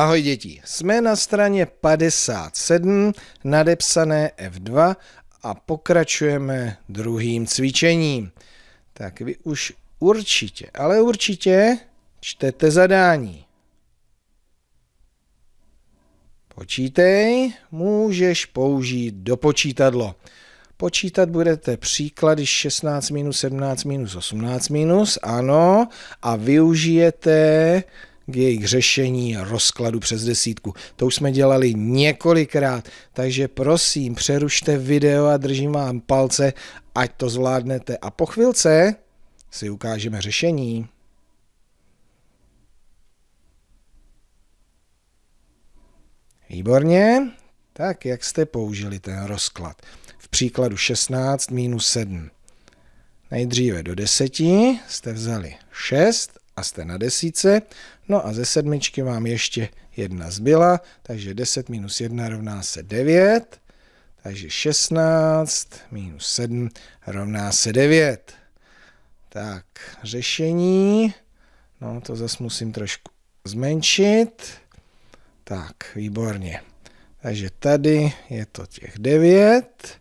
Ahoj děti, jsme na straně 57, nadepsané F2 a pokračujeme druhým cvičením. Tak vy už určitě, ale určitě čtete zadání. Počítej, můžeš použít do počítadlo. Počítat budete příklady 16 minus 17 minus 18 minus, ano, a využijete k jejich řešení a rozkladu přes desítku. To už jsme dělali několikrát, takže prosím, přerušte video a držím vám palce, ať to zvládnete. A po chvilce si ukážeme řešení. Výborně. Tak, jak jste použili ten rozklad? V příkladu 16 minus 7. Nejdříve do 10 jste vzali 6 a jste na desíce, No a ze sedmičky mám ještě jedna zbyla, takže 10 minus 1 rovná se 9, takže 16 minus 7 rovná se 9. Tak, řešení, no to zase musím trošku zmenšit. Tak, výborně. Takže tady je to těch 9.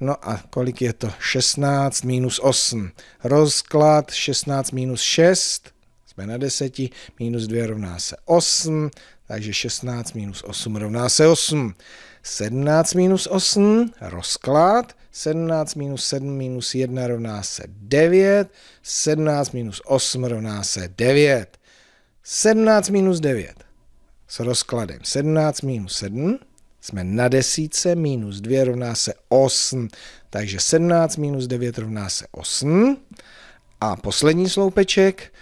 No a kolik je to? 16 minus 8. Rozklad 16 minus 6 jsme na 10, minus 2 rovná se 8, takže 16 minus 8 rovná se 8. 17 minus 8, rozklad, 17 minus 7 minus 1 rovná se 9, 17 minus 8 rovná se 9. 17 minus 9 s rozkladem 17 minus 7, jsme na desíce, minus 2 rovná se 8, takže 17 minus 9 rovná se 8. A poslední sloupeček,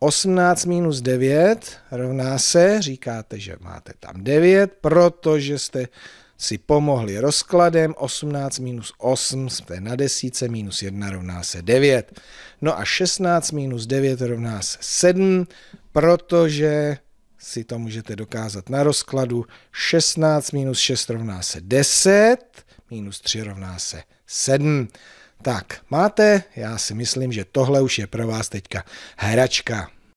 18 minus 9 rovná se, říkáte, že máte tam 9, protože jste si pomohli rozkladem, 18 minus 8 jste na desíce, minus 1 rovná se 9. No a 16 minus 9 rovná se 7, protože si to můžete dokázat na rozkladu, 16 minus 6 rovná se 10, minus 3 rovná se 7. Tak, máte? Já si myslím, že tohle už je pro vás teďka hračka.